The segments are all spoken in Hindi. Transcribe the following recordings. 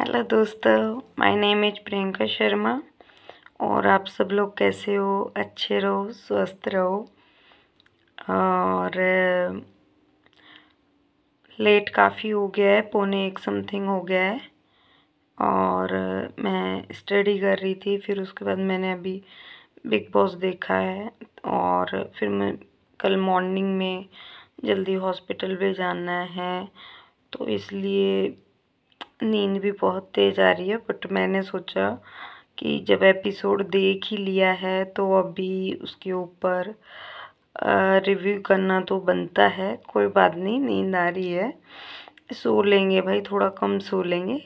हेलो दोस्तों my name is Priyanka Sharma और आप सब लोग कैसे हो अच्छे रहो स्वस्थ रहो और लेट काफ़ी हो गया है पौने एक समथिंग हो गया है और मैं स्टडी कर रही थी फिर उसके बाद मैंने अभी बिग बॉस देखा है और फिर मैं कल मॉर्निंग में जल्दी हॉस्पिटल भी जाना है तो इसलिए नींद भी बहुत तेज़ आ रही है बट मैंने सोचा कि जब एपिसोड देख ही लिया है तो अभी उसके ऊपर रिव्यू करना तो बनता है कोई बात नहीं नींद आ रही है सो लेंगे भाई थोड़ा कम सो लेंगे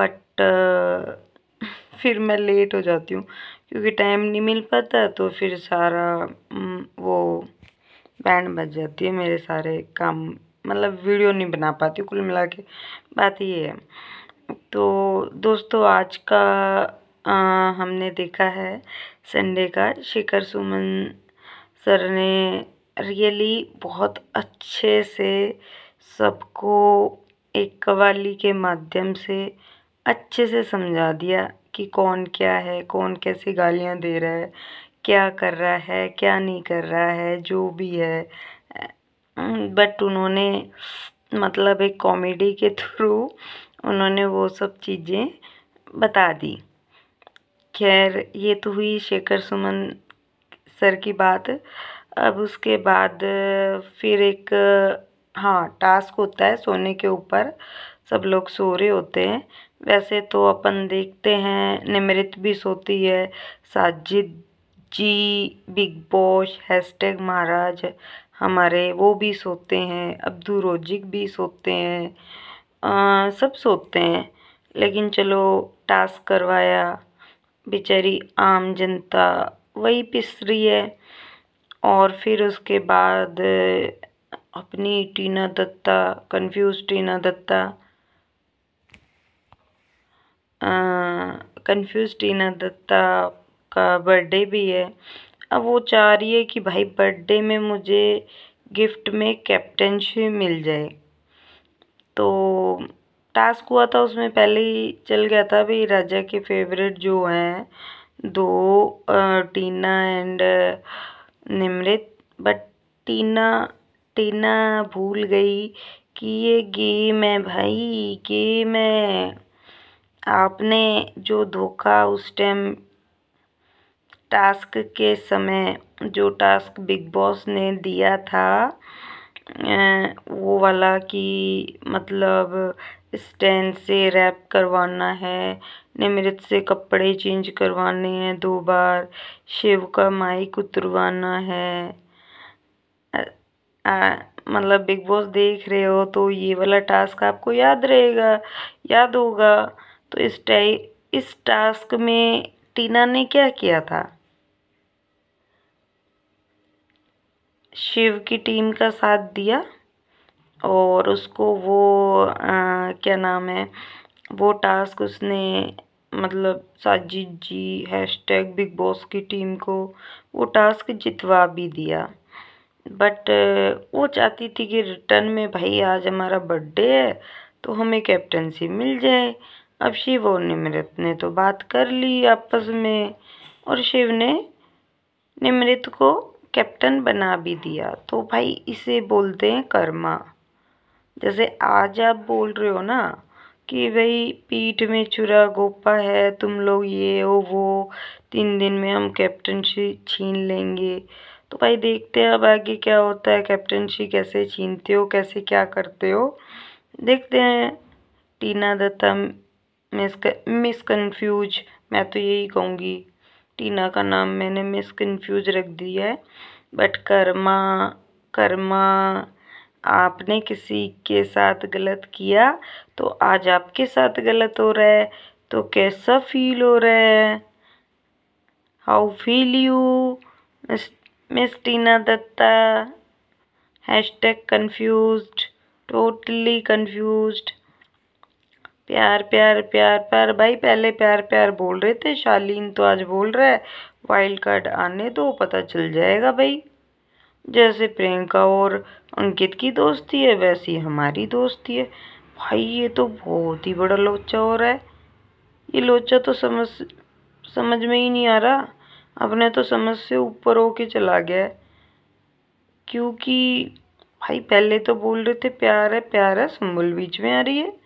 बट फिर मैं लेट हो जाती हूँ क्योंकि टाइम नहीं मिल पाता तो फिर सारा वो बैंड बज जाती है मेरे सारे काम मतलब वीडियो नहीं बना पाती कुल मिला के बात ये है तो दोस्तों आज का आ, हमने देखा है संडे का शिखर सुमन सर ने रियली बहुत अच्छे से सबको एक कवाली के माध्यम से अच्छे से समझा दिया कि कौन क्या है कौन कैसी गालियाँ दे रहा है क्या कर रहा है क्या नहीं कर रहा है जो भी है बट उन्होंने मतलब एक कॉमेडी के थ्रू उन्होंने वो सब चीज़ें बता दी खैर ये तो हुई शेखर सुमन सर की बात अब उसके बाद फिर एक हाँ टास्क होता है सोने के ऊपर सब लोग सो रहे होते हैं वैसे तो अपन देखते हैं निमृत भी सोती है Sajid ji Bigg Boss hashtag महाराज हमारे वो भी सोते हैं अब्दू रोजिक भी सोते हैं सब सोते हैं लेकिन चलो टास्क करवाया बेचारी आम जनता वही पिस रही है और फिर उसके बाद अपनी टीना दत्ता कंफ्यूज टीना दत्ता कंफ्यूज टीना दत्ता का बर्थडे भी है अब वो चाह रही है कि भाई बर्थडे में मुझे गिफ्ट में कैप्टनशिप मिल जाए तो टास्क हुआ था उसमें पहले ही चल गया था भाई राजा के फेवरेट जो हैं दो टीना एंड निमृत बट टीना टीना भूल गई कि ये गेम है भाई गेम है आपने जो धोखा उस टाइम टास्क के समय जो टास्क बिग बॉस ने दिया था वो वाला कि मतलब स्टैंड से रैप करवाना है निमृत से कपड़े चेंज करवाने हैं दो बार शिव का माइक उतरवाना है मतलब बिग बॉस देख रहे हो तो ये वाला टास्क आपको याद रहेगा याद होगा तो इस टाइ इस टास्क में टीना ने क्या किया था शिव की टीम का साथ दिया और उसको वो आ, क्या नाम है वो टास्क उसने मतलब Sajid ji hash tag Bigg Boss की टीम को वो टास्क जितवा भी दिया बट वो चाहती थी कि रिटर्न में भाई आज हमारा बर्थडे है तो हमें कैप्टनसी मिल जाए अब शिव और निमृत ने तो बात कर ली आपस में और शिव ने निमृत को कैप्टन बना भी दिया तो भाई इसे बोलते हैं कर्मा जैसे आज आप बोल रहे हो ना कि भाई पीठ में चुरा गोपा है तुम लोग ये हो वो तीन दिन में हम कैप्टनशी छीन लेंगे तो भाई देखते हैं अब आगे क्या होता है कैप्टनशी कैसे छीनते हो कैसे क्या करते हो देखते हैं टीना दत्ता मिस मिसकन्फ्यूज मैं तो यही कहूँगी टीना का नाम मैंने मिस कन्फ्यूज़ रख दिया है बट कर्मा कर्मा आपने किसी के साथ गलत किया तो आज आपके साथ गलत हो रहा है तो कैसा फील हो रहा है how feel you miss miss Tina Datta hash tag confuse totally confuse प्यार प्यार प्यार प्यार भाई पहले प्यार प्यार बोल रहे थे शालीन तो आज बोल रहा है वाइल्ड कार्ड आने दो पता चल जाएगा भाई जैसे प्रियंका और अंकित की दोस्ती है वैसी हमारी दोस्ती है भाई ये तो बहुत ही बड़ा लोचा हो रहा है ये लोचा तो समझ समझ में ही नहीं आ रहा अपने तो समझ से ऊपर होके चला गया क्योंकि भाई पहले तो बोल रहे थे प्यार है प्यार है संबल बीच में आ रही है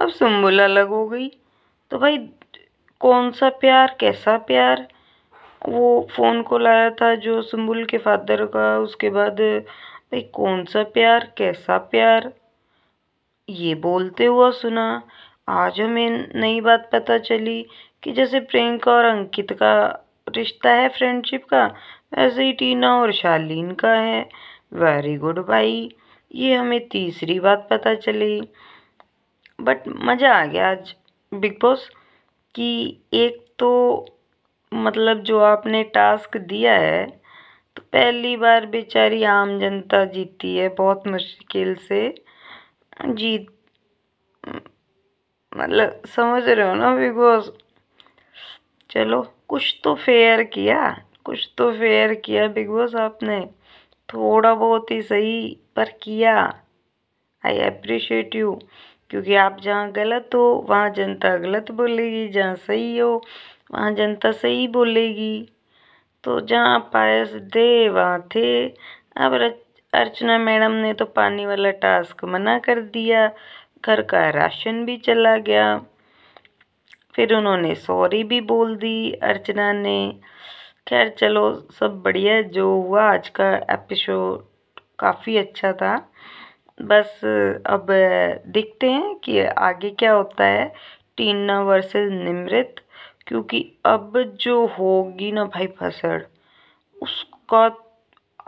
अब सुम्बुल अलग हो गई तो भाई कौन सा प्यार कैसा प्यार वो फ़ोन कॉल आया था जो सुम्बुल के फादर का उसके बाद भाई कौन सा प्यार कैसा प्यार ये बोलते हुआ सुना आज हमें नई बात पता चली कि जैसे प्रियंका और अंकित का रिश्ता है फ्रेंडशिप का वैसे ही टीना और शालीन का है वेरी गुड भाई ये हमें तीसरी बात पता चली बट मज़ा आ गया आज बिग बॉस कि एक तो मतलब जो आपने टास्क दिया है तो पहली बार बेचारी आम जनता जीती है बहुत मुश्किल से जीत मतलब समझ रहे हो ना बिग बॉस चलो कुछ तो फेयर किया कुछ तो फेयर किया बिग बॉस आपने थोड़ा बहुत ही सही पर किया आई अप्रिशिएट यू क्योंकि आप जहाँ गलत हो वहाँ जनता गलत बोलेगी जहाँ सही हो वहाँ जनता सही बोलेगी तो जहाँ पायस दे वहाँ थे अब अर्चना मैडम ने तो पानी वाला टास्क मना कर दिया घर का राशन भी चला गया फिर उन्होंने सॉरी भी बोल दी अर्चना ने खैर चलो सब बढ़िया जो हुआ आज का एपिसोड काफ़ी अच्छा था बस अब देखते हैं कि आगे क्या होता है टीना वर्सेस निमृत क्योंकि अब जो होगी ना भाई फसल उसका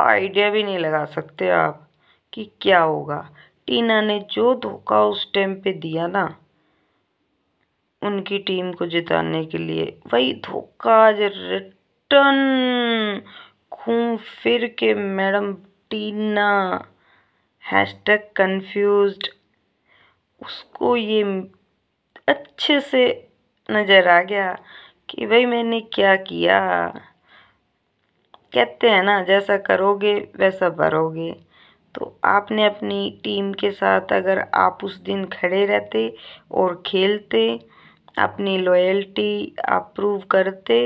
आइडिया भी नहीं लगा सकते आप कि क्या होगा टीना ने जो धोखा उस टाइम पे दिया ना उनकी टीम को जिताने के लिए वही धोखा आज रिटर्न घूम फिर के मैडम टीना हैशटैग कन्फ्यूज उसको ये अच्छे से नज़र आ गया कि भाई मैंने क्या किया कहते हैं ना जैसा करोगे वैसा भरोगे तो आपने अपनी टीम के साथ अगर आप उस दिन खड़े रहते और खेलते अपनी लॉयल्टी आप प्रूव करते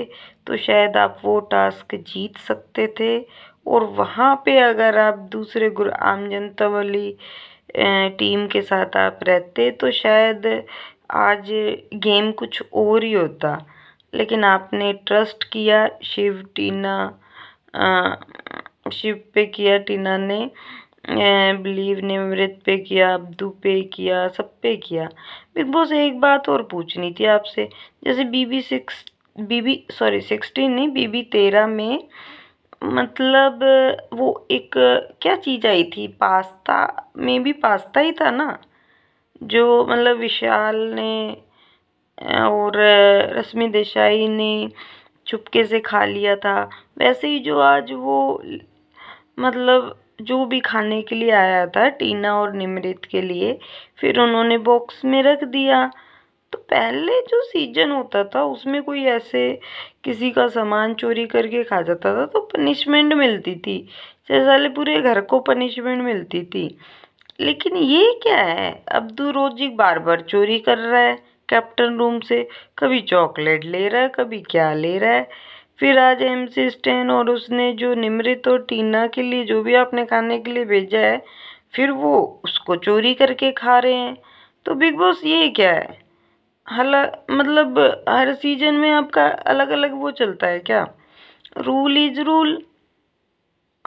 तो शायद आप वो टास्क जीत सकते थे और वहाँ पे अगर आप दूसरे आम जनता वाली टीम के साथ आप रहते तो शायद आज गेम कुछ और ही होता लेकिन आपने ट्रस्ट किया शिव टीना शिव पे किया टीना ने बिलीव ने मृत पे किया अब्दू पे किया सब पे किया बिग बॉस एक बात और पूछनी थी आपसे जैसे BB six BB sorry sixteen नहीं बीबी तेरह में मतलब वो एक क्या चीज़ आई थी पास्ता में भी पास्ता ही था ना जो मतलब विशाल ने और रश्मि देसाई ने चुपके से खा लिया था वैसे ही जो आज वो मतलब जो भी खाने के लिए आया था टीना और निमृत के लिए फिर उन्होंने बॉक्स में रख दिया तो पहले जो सीजन होता था उसमें कोई ऐसे किसी का सामान चोरी करके खा जाता था तो पनिशमेंट मिलती थी जैसे साले पूरे घर को पनिशमेंट मिलती थी लेकिन ये क्या है अब्दू रोज ही बार बार चोरी कर रहा है कैप्टन रूम से कभी चॉकलेट ले रहा है कभी क्या ले रहा है फिर आज एम सी स्टेन और उसने जो निमृत और टीना के लिए जो भी आपने खाने के लिए भेजा है फिर वो उसको चोरी करके खा रहे हैं तो बिग बॉस ये क्या है हला मतलब हर सीजन में आपका अलग अलग वो चलता है क्या रूल इज रूल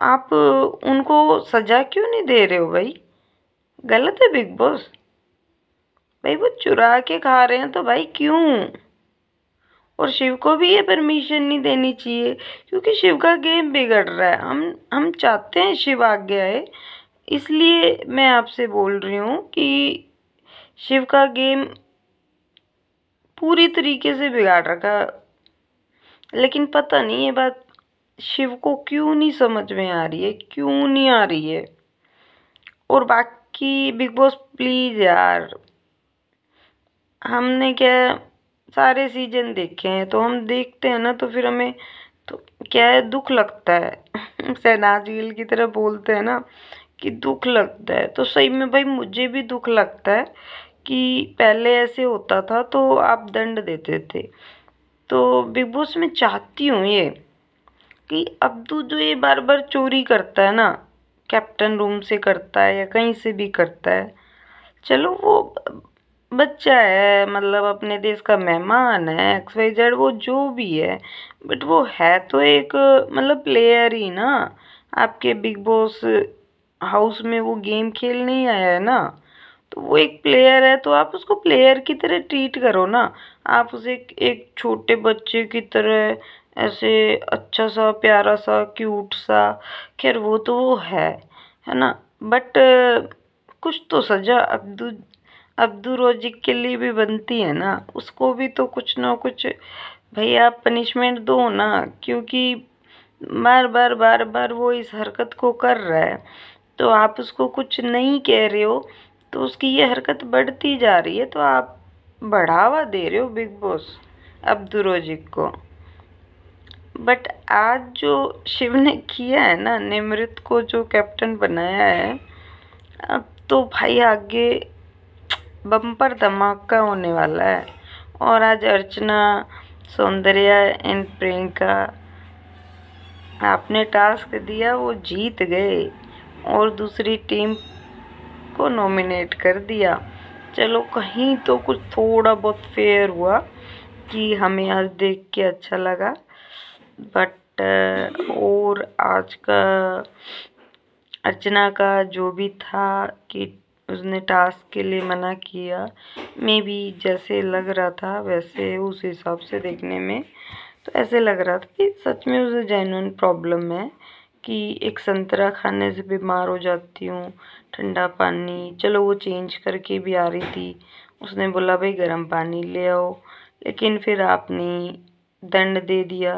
आप उनको सज़ा क्यों नहीं दे रहे हो भाई गलत है बिग बॉस भाई वो चुरा के खा रहे हैं तो भाई क्यों और शिव को भी ये परमिशन नहीं देनी चाहिए क्योंकि शिव का गेम बिगड़ रहा है हम हम चाहते हैं शिव आ गया है इसलिए मैं आपसे बोल रही हूँ कि शिव का गेम पूरी तरीके से बिगाड़ रखा लेकिन पता नहीं ये बात शिव को क्यों नहीं समझ में आ रही है क्यों नहीं आ रही है और बाकी बिग बॉस प्लीज़ यार हमने क्या सारे सीजन देखे हैं तो हम देखते हैं ना तो फिर हमें तो क्या है दुख लगता है शहनाज गिल की तरह बोलते हैं ना कि दुख लगता है तो सही में भाई मुझे भी दुख लगता है कि पहले ऐसे होता था तो आप दंड देते थे तो बिग बॉस में चाहती हूँ ये कि अब्दू जो ये बार बार चोरी करता है ना कैप्टन रूम से करता है या कहीं से भी करता है चलो वो बच्चा है मतलब अपने देश का मेहमान है एक्स वाई जेड वो जो भी है बट वो है तो एक मतलब प्लेयर ही ना आपके बिग बॉस हाउस में वो गेम खेलने ही आया है ना तो वो एक प्लेयर है तो आप उसको प्लेयर की तरह ट्रीट करो ना आप उसे एक, एक छोटे बच्चे की तरह ऐसे अच्छा सा प्यारा सा क्यूट सा खैर वो तो वो है है ना बट कुछ तो सज़ा अब्दू अब्दू रोजिक के लिए भी बनती है ना उसको भी तो कुछ ना कुछ भैया आप पनिशमेंट दो ना क्योंकि बार बार बार बार वो इस हरकत को कर रहा है तो आप उसको कुछ नहीं कह रहे हो तो उसकी ये हरकत बढ़ती जा रही है तो आप बढ़ावा दे रहे हो बिग बॉस अब्दुरोजिक को बट आज जो शिव ने किया है ना निमृत को जो कैप्टन बनाया है अब तो भाई आगे बम्पर धमाका होने वाला है और आज अर्चना सौंदर्या एंड प्रियंका आपने टास्क दिया वो जीत गए और दूसरी टीम को नॉमिनेट कर दिया चलो कहीं तो कुछ थोड़ा बहुत फेयर हुआ कि हमें आज देख के अच्छा लगा बट और आज का अर्चना का जो भी था कि उसने टास्क के लिए मना किया मे भी जैसे लग रहा था वैसे उस हिसाब से देखने में तो ऐसे लग रहा था कि सच में उसे जेनुअन प्रॉब्लम है कि एक संतरा खाने से बीमार हो जाती हूँ ठंडा पानी चलो वो चेंज करके भी आ रही थी उसने बोला भाई गर्म पानी ले आओ लेकिन फिर आपने दंड दे दिया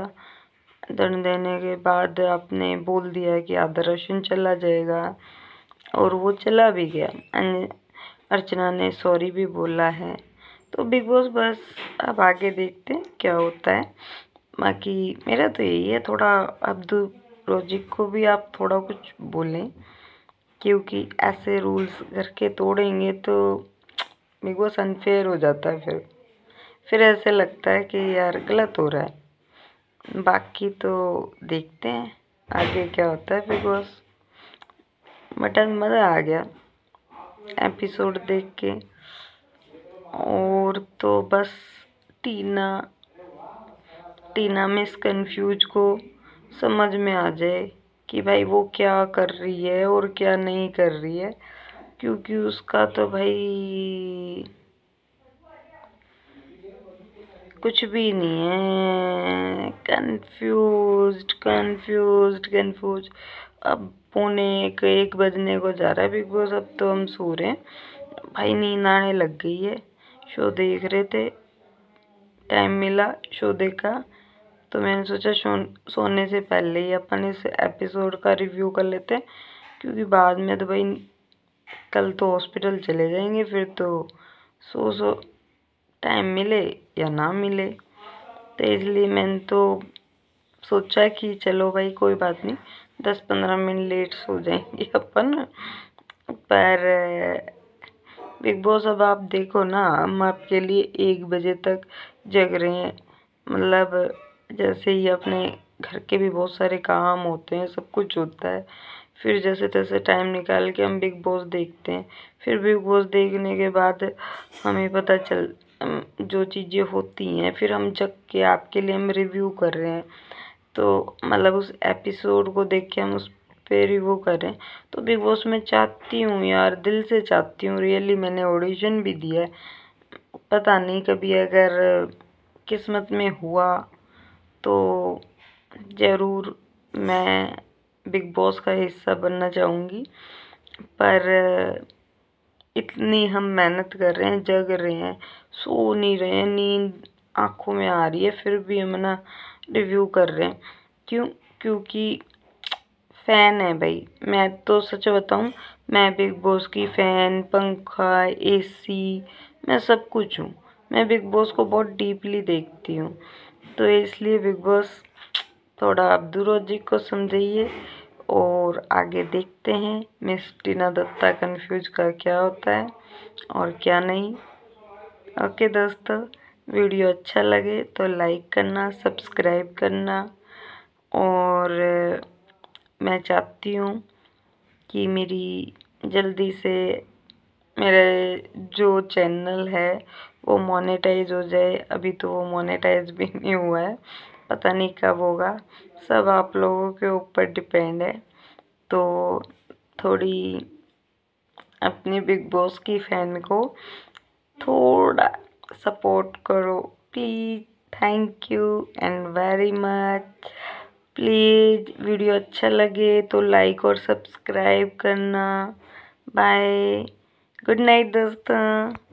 दंड देने के बाद आपने बोल दिया कि आधा राशन चला जाएगा और वो चला भी गया अर्चना ने सॉरी भी बोला है तो बिग बॉस बस अब आगे देखते हैं क्या होता है बाकी मेरा तो यही है थोड़ा अब लॉजिक को भी आप थोड़ा कुछ बोलें क्योंकि ऐसे रूल्स करके तोड़ेंगे तो मेरे को अनफेयर हो जाता है फिर फिर ऐसे लगता है कि यार गलत हो रहा है बाकी तो देखते हैं आगे क्या होता है बॉस मटन मज़ा आ गया एपिसोड देख के और तो बस टीना टीना मिस कन्फ्यूज को समझ में आ जाए कि भाई वो क्या कर रही है और क्या नहीं कर रही है क्योंकि उसका तो भाई कुछ भी नहीं है कन्फ्यूज कन्फ्यूज कन्फ्यूज अब पौने एक एक बजने को जा रहा है बिग बॉस अब तो हम सो रहे हैं भाई नींद आने लग गई है शो देख रहे थे टाइम मिला शो देखा तो मैंने सोचा सोने से पहले ही अपन इस एपिसोड का रिव्यू कर लेते हैं क्योंकि बाद में तो भाई कल तो हॉस्पिटल चले जाएंगे फिर तो सो सो टाइम मिले या ना मिले तो इसलिए मैंने तो सोचा कि चलो भाई कोई बात नहीं दस पंद्रह मिनट लेट सो जाएंगे अपन पर बिग बॉस अब आप देखो ना हम आपके लिए एक बजे तक जग रहे हैं मतलब जैसे ही अपने घर के भी बहुत सारे काम होते हैं सब कुछ होता है फिर जैसे तैसे टाइम निकाल के हम बिग बॉस देखते हैं फिर बिग बॉस देखने के बाद हमें पता चल जो चीज़ें होती हैं फिर हम जग के आपके लिए हम रिव्यू कर रहे हैं तो मतलब उस एपिसोड को देख के हम उस पर रिव्यू करें तो बिग बॉस में चाहती हूँ यार दिल से चाहती हूँ रियली मैंने ऑडिशन भी दिया है पता नहीं कभी अगर किस्मत में हुआ तो ज़रूर मैं बिग बॉस का हिस्सा बनना चाहूँगी पर इतनी हम मेहनत कर रहे हैं जग रहे हैं सो नहीं रहे हैं नींद आँखों में आ रही है फिर भी हम ना रिव्यू कर रहे हैं क्यों क्योंकि फ़ैन है भाई मैं तो सच बताऊँ मैं बिग बॉस की फ़ैन पंखा एसी मैं सब कुछ हूँ मैं बिग बॉस को बहुत डीपली देखती हूँ तो इसलिए बिग बॉस थोड़ा अब्दुल जी को समझाइए और आगे देखते हैं मिस टीना दत्ता कन्फ्यूज का क्या होता है और क्या नहीं ओके दोस्तों वीडियो अच्छा लगे तो लाइक करना सब्सक्राइब करना और मैं चाहती हूँ कि मेरी जल्दी से मेरे जो चैनल है वो मोनेटाइज हो जाए अभी तो वो मोनेटाइज भी नहीं हुआ है पता नहीं कब होगा सब आप लोगों के ऊपर डिपेंड है तो थोड़ी अपने बिग बॉस की फैन को थोड़ा सपोर्ट करो please thank you and very much please video अच्छा लगे तो लाइक और सब्सक्राइब करना बाय गुड नाइट दोस्तों